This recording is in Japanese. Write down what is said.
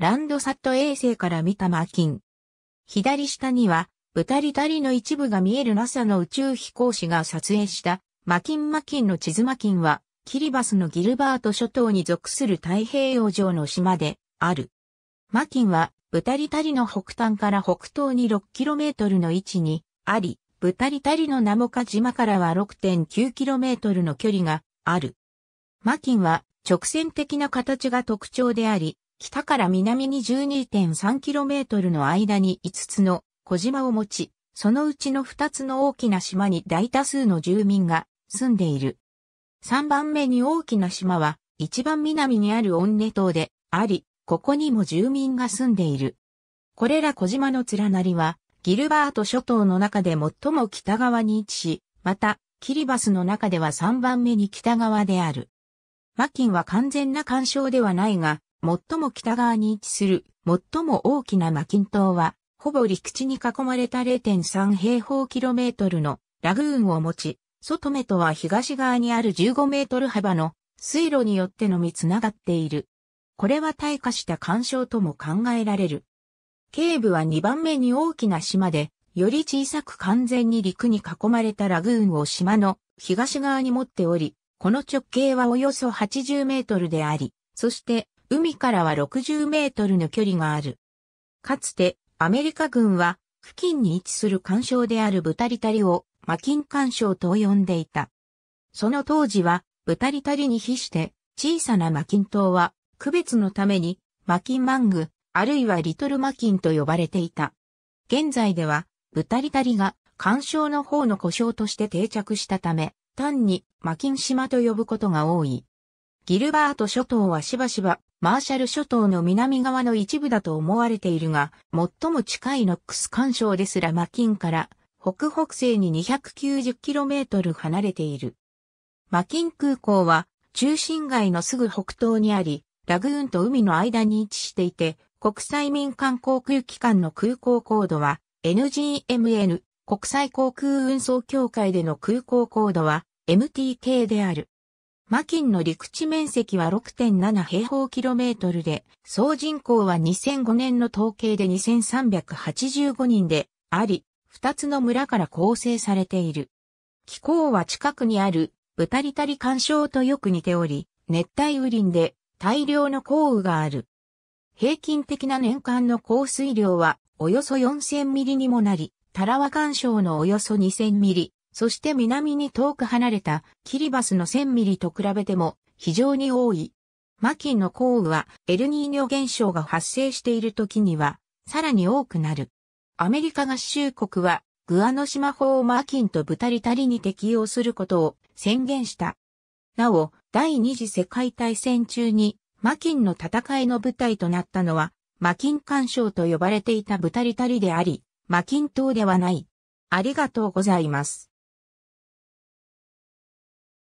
ランドサット衛星から見たマーキン。左下には、ブタリタリの一部が見える NASA の宇宙飛行士が撮影したマキンマキンの地図マキンは、キリバスのギルバート諸島に属する太平洋上の島である。マキンは、ブタリタリの北端から北東に 6km の位置にあり、ブタリタリのナモカ島からは 6.9km の距離がある。マキンは直線的な形が特徴であり、北から南に 12.3km の間に5つの小島を持ち、そのうちの2つの大きな島に大多数の住民が住んでいる。3番目に大きな島は、一番南にあるオンネ島であり、ここにも住民が住んでいる。これら小島の連なりは、ギルバート諸島の中で最も北側に位置し、また、キリバスの中では3番目に北側である。マキンは完全な干渉ではないが、最も北側に位置する最も大きなマキン島は、ほぼ陸地に囲まれた0.3平方キロメートルのラグーンを持ち、外目とは東側にある15メートル幅の水路によってのみ繋がっている。これは退化した干渉とも考えられる。警部は2番目に大きな島で、より小さく完全に陸に囲まれたラグーンを島の東側に持っており、この直径はおよそ80メートルであり、そして海からは60メートルの距離がある。かつて、アメリカ軍は、付近に位置する干渉であるブタリタリを、マキン干渉と呼んでいた。その当時は、ブタリタリに比して、小さなマキン島は、区別のために、マキンマング、あるいはリトルマキンと呼ばれていた。現在では、ブタリタリが、干渉の方の故障として定着したため、単に、マキン島と呼ぶことが多い。ギルバート諸島はしばしば、マーシャル諸島の南側の一部だと思われているが、最も近いノックス干渉ですらマキンから北北西に 290km 離れている。マキン空港は中心街のすぐ北東にあり、ラグーンと海の間に位置していて、国際民間航空機関の空港コードは NGMN 国際航空運送協会での空港コードは MTK である。マキンの陸地面積は6.7平方キロメートルで、総人口は2005年の統計で2385人であり、2つの村から構成されている。気候は近くにあるブタリタリ干渉とよく似ており、熱帯雨林で大量の降雨がある。平均的な年間の降水量はおよそ4000ミリにもなり、タラワ干渉のおよそ2000ミリ、そして南に遠く離れたキリバスの1000ミリと比べても非常に多い。マキンの降雨はエルニーニョ現象が発生している時にはさらに多くなる。アメリカ合衆国はグアノ島法をマキンとブタリタリに適用することを宣言した。なお、第二次世界大戦中にマキンの戦いの舞台となったのはマキン干渉と呼ばれていたブタリタリであり、マキン島ではない。ありがとうございます。